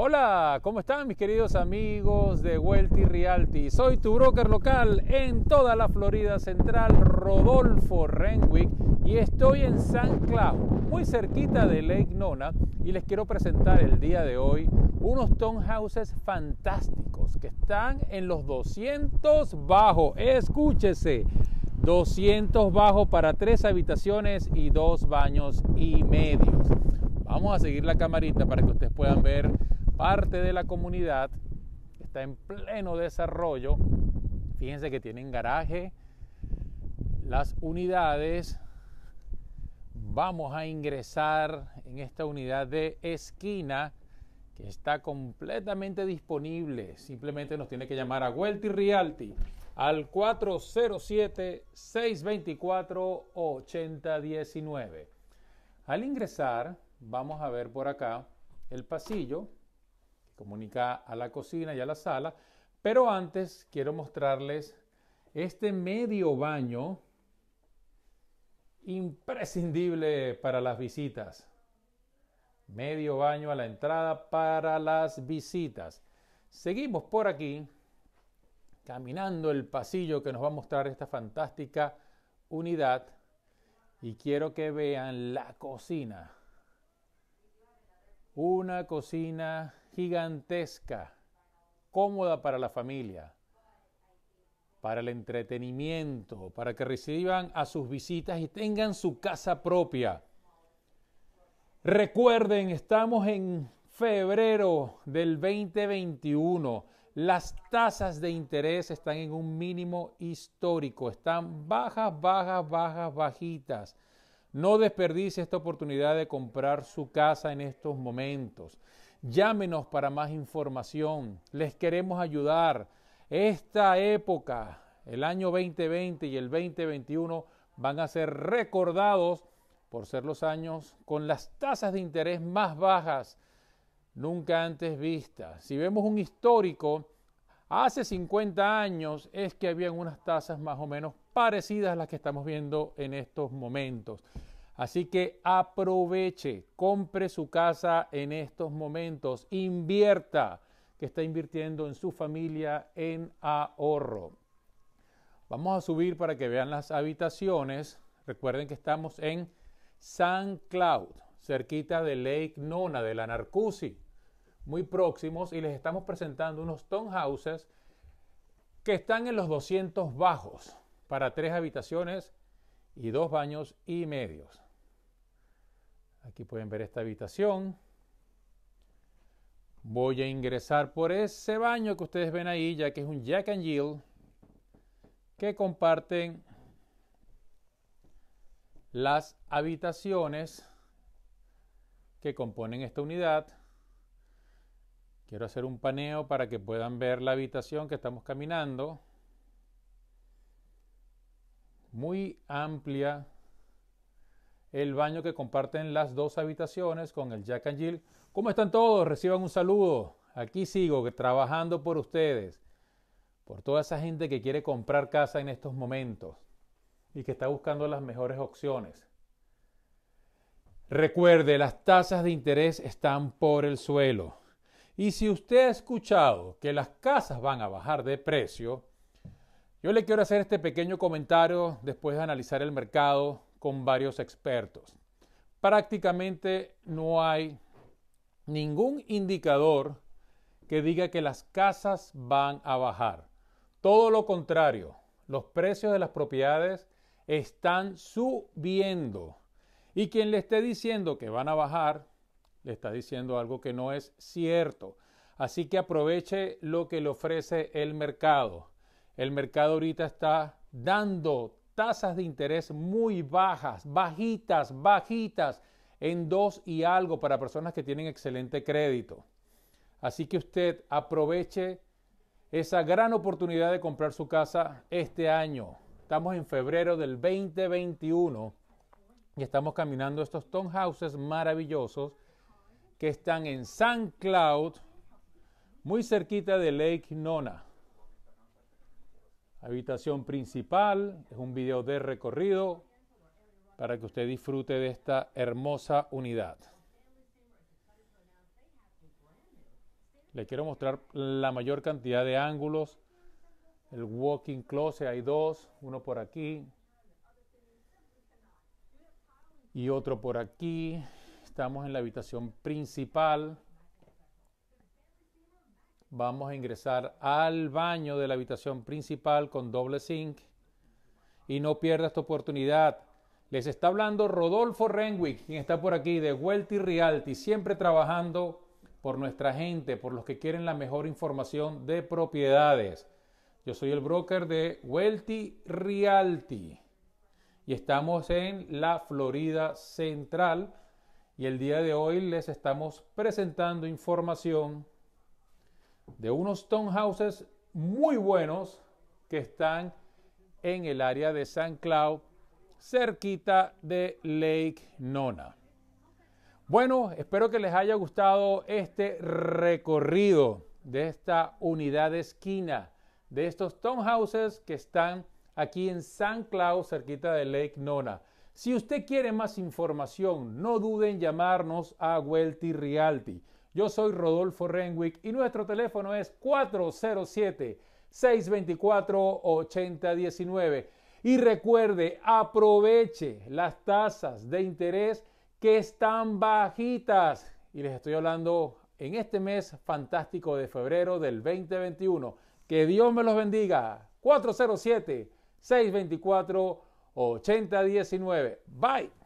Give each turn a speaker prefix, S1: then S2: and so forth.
S1: Hola, ¿cómo están mis queridos amigos de Welty Realty? Soy tu broker local en toda la Florida Central, Rodolfo Renwick, y estoy en San Cloud, muy cerquita de Lake Nona, y les quiero presentar el día de hoy unos townhouses fantásticos que están en los 200 bajo. Escúchese. 200 bajo para tres habitaciones y dos baños y medios. Vamos a seguir la camarita para que ustedes puedan ver parte de la comunidad, está en pleno desarrollo. Fíjense que tienen garaje, las unidades. Vamos a ingresar en esta unidad de esquina que está completamente disponible. Simplemente nos tiene que llamar a Welty Realty al 407-624-8019. Al ingresar, vamos a ver por acá el pasillo comunica a la cocina y a la sala. Pero antes quiero mostrarles este medio baño imprescindible para las visitas. Medio baño a la entrada para las visitas. Seguimos por aquí, caminando el pasillo que nos va a mostrar esta fantástica unidad y quiero que vean la cocina. Una cocina gigantesca, cómoda para la familia, para el entretenimiento, para que reciban a sus visitas y tengan su casa propia. Recuerden, estamos en febrero del 2021. Las tasas de interés están en un mínimo histórico, están bajas, bajas, bajas, bajitas. No desperdicie esta oportunidad de comprar su casa en estos momentos. Llámenos para más información. Les queremos ayudar. Esta época, el año 2020 y el 2021, van a ser recordados por ser los años con las tasas de interés más bajas nunca antes vistas. Si vemos un histórico, hace 50 años es que habían unas tasas más o menos parecidas a las que estamos viendo en estos momentos. Así que aproveche, compre su casa en estos momentos, invierta, que está invirtiendo en su familia en ahorro. Vamos a subir para que vean las habitaciones. Recuerden que estamos en San Cloud, cerquita de Lake Nona, de la Narcusi, muy próximos, y les estamos presentando unos townhouses que están en los 200 bajos para tres habitaciones y dos baños y medios. Aquí pueden ver esta habitación. Voy a ingresar por ese baño que ustedes ven ahí, ya que es un Jack and Jill que comparten las habitaciones que componen esta unidad. Quiero hacer un paneo para que puedan ver la habitación que estamos caminando. Muy amplia el baño que comparten las dos habitaciones con el Jack and Jill. ¿Cómo están todos? Reciban un saludo. Aquí sigo trabajando por ustedes, por toda esa gente que quiere comprar casa en estos momentos y que está buscando las mejores opciones. Recuerde, las tasas de interés están por el suelo. Y si usted ha escuchado que las casas van a bajar de precio, yo le quiero hacer este pequeño comentario después de analizar el mercado con varios expertos. Prácticamente no hay ningún indicador que diga que las casas van a bajar. Todo lo contrario, los precios de las propiedades están subiendo. Y quien le esté diciendo que van a bajar, le está diciendo algo que no es cierto. Así que aproveche lo que le ofrece el mercado. El mercado ahorita está dando tasas de interés muy bajas, bajitas, bajitas, en dos y algo para personas que tienen excelente crédito. Así que usted aproveche esa gran oportunidad de comprar su casa este año. Estamos en febrero del 2021 y estamos caminando estos townhouses maravillosos que están en San Cloud, muy cerquita de Lake Nona. Habitación principal, es un video de recorrido para que usted disfrute de esta hermosa unidad. Le quiero mostrar la mayor cantidad de ángulos. El walking closet, hay dos, uno por aquí y otro por aquí. Estamos en la habitación principal. Vamos a ingresar al baño de la habitación principal con doble zinc. Y no pierdas esta oportunidad. Les está hablando Rodolfo Renwick, quien está por aquí de Welty Realty, siempre trabajando por nuestra gente, por los que quieren la mejor información de propiedades. Yo soy el broker de Welty Realty y estamos en la Florida Central y el día de hoy les estamos presentando información de unos townhouses muy buenos que están en el área de San Cloud, cerquita de Lake Nona. Bueno, espero que les haya gustado este recorrido de esta unidad de esquina de estos townhouses que están aquí en San Cloud, cerquita de Lake Nona. Si usted quiere más información, no duden en llamarnos a Welty Realty. Yo soy Rodolfo Renwick y nuestro teléfono es 407-624-8019. Y recuerde, aproveche las tasas de interés que están bajitas. Y les estoy hablando en este mes fantástico de febrero del 2021. Que Dios me los bendiga. 407-624-8019. Bye.